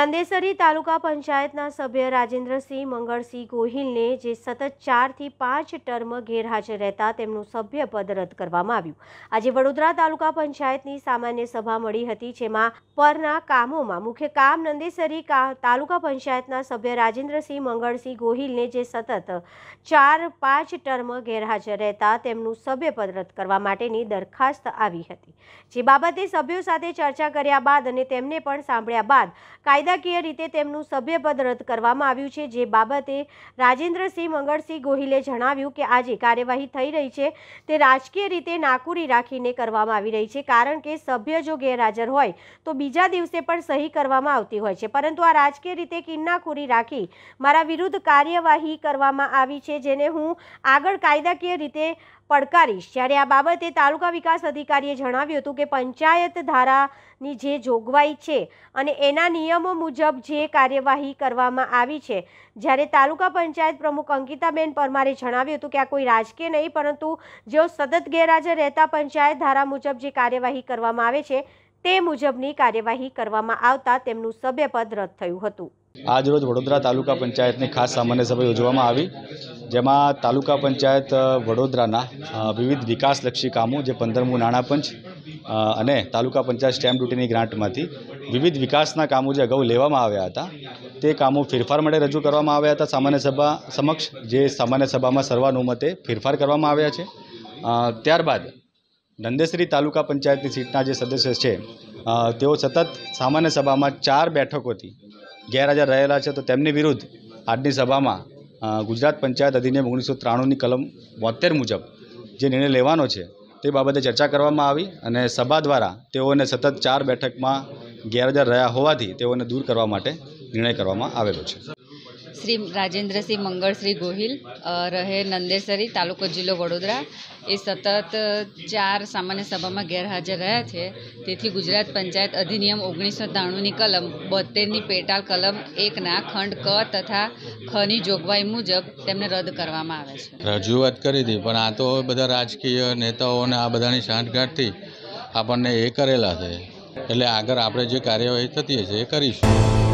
નંદેસરી તાલુકા પંચાયતના સભ્ય રાજેન્દ્રસિંહ મંગળસિંહ ગોહિલને જે સતત ચારથી પાંચ ટર્મ ગેરહાજર રહેતા તેમનું સભ્યપદ રદ કરવામાં આવ્યું આજે વડોદરા તાલુકા પંચાયતની સામાન્ય સભા મળી હતી જેમાં પરના કામોમાં મુખ્ય કામ નંદેસરી તાલુકા પંચાયતના સભ્ય રાજેન્દ્રસિંહ મંગળસિંહ ગોહિલને જે સતત ચાર પાંચ ટર્મ ગેરહાજર રહેતા તેમનું સભ્યપદ રદ કરવા માટેની દરખાસ્ત આવી હતી જે બાબતે સભ્યો સાથે ચર્ચા કર્યા બાદ અને તેમને પણ સાંભળ્યા બાદ કાયદા કાયદાકીય રીતે તેમનું સભ્યપદ રદ કરવામાં આવ્યું છે જે બાબતે રાજેન્દ્રસિંહ મંગળસિંહ ગોહિલે જણાવ્યું કે આજે કાર્યવાહી થઈ રહી છે તે રાજકીય રીતે નાકુરી રાખીને કરવામાં આવી રહી છે કારણ કે સભ્ય જો ગેરહાજર હોય તો બીજા દિવસે પણ સહી કરવામાં આવતી હોય છે પરંતુ આ રાજકીય રીતે કિન્નાખોરી રાખી મારા વિરુદ્ધ કાર્યવાહી કરવામાં આવી છે જેને હું આગળ કાયદાકીય રીતે પડકારીશ જ્યારે આ બાબતે તાલુકા વિકાસ અધિકારીએ જણાવ્યું હતું કે પંચાયત ધારાની જે જોગવાઈ છે અને એના નિયમો મુજબ જે કાર્યવાહી કરવામાં આવી છે જ્યારે તાલુકા પંચાયત પ્રમુખ અંકિતાબેન પરમારે જણાવ્યું હતું કે આ કોઈ રાજકીય નહીં પરંતુ જેઓ સતત ગેરહાજર રહેતા પંચાયત ધારા મુજબ જે કાર્યવાહી કરવામાં આવે છે તે મુજબની કાર્યવાહી કરવામાં આવતા તેમનું સભ્યપદ રદ થયું હતું આજરોજ વડોદરા તાલુકા પંચાયતની ખાસ સામાન્ય સભા યોજવામાં આવી જેમાં તાલુકા પંચાયત વડોદરાના વિવિધ વિકાસલક્ષી કામો જે પંદરમું નાણાપંચ અને તાલુકા પંચાયત સ્ટેમ્પ ડ્યુટીની ગ્રાન્ટમાંથી વિવિધ વિકાસના કામો જે અગાઉ લેવામાં આવ્યા હતા તે કામો ફેરફાર માટે રજૂ કરવામાં આવ્યા હતા સામાન્ય સભા સમક્ષ જે સામાન્ય સભામાં સર્વાનુમતે ફેરફાર કરવામાં આવ્યા છે ત્યારબાદ નંદેસરી તાલુકા પંચાયતની સીટના જે સદસ્ય છે તેઓ સતત સામાન્ય સભામાં ચાર બેઠકોથી ગેરહાજર રહેલા છે તો તેમની વિરુદ્ધ આજની સભામાં ગુજરાત પંચાયત અધિનિયમ ઓગણીસો ત્રાણુંની કલમ બોતેર મુજબ જે નિર્ણય લેવાનો છે તે બાબતે ચર્ચા કરવામાં આવી અને સભા દ્વારા તેઓને સતત ચાર બેઠકમાં ગેરહાજર રહ્યા હોવાથી તેઓને દૂર કરવા માટે નિર્ણય કરવામાં આવેલો છે શ્રી રાજેન્દ્રસિંહ મંગળશ્રી ગોહિલ રહે નંદેસરી તાલુકો જિલ્લો વડોદરા એ સતત ચાર સામાન્ય સભામાં ગેરહાજર રહ્યા છે તેથી ગુજરાત પંચાયત અધિનિયમ ઓગણીસો ત્રાણુંની કલમ બોતેરની પેટાલ કલમ એકના ખંડ ક તથા ખની જોગવાઈ મુજબ તેમને રદ કરવામાં આવે છે રજૂઆત કરી હતી પણ આ તો બધા રાજકીય નેતાઓને આ બધાની સાંઠગાંઠથી આપણને એ કરેલા છે એટલે આગળ આપણે જે કાર્યવાહી થતી હશે એ કરીશું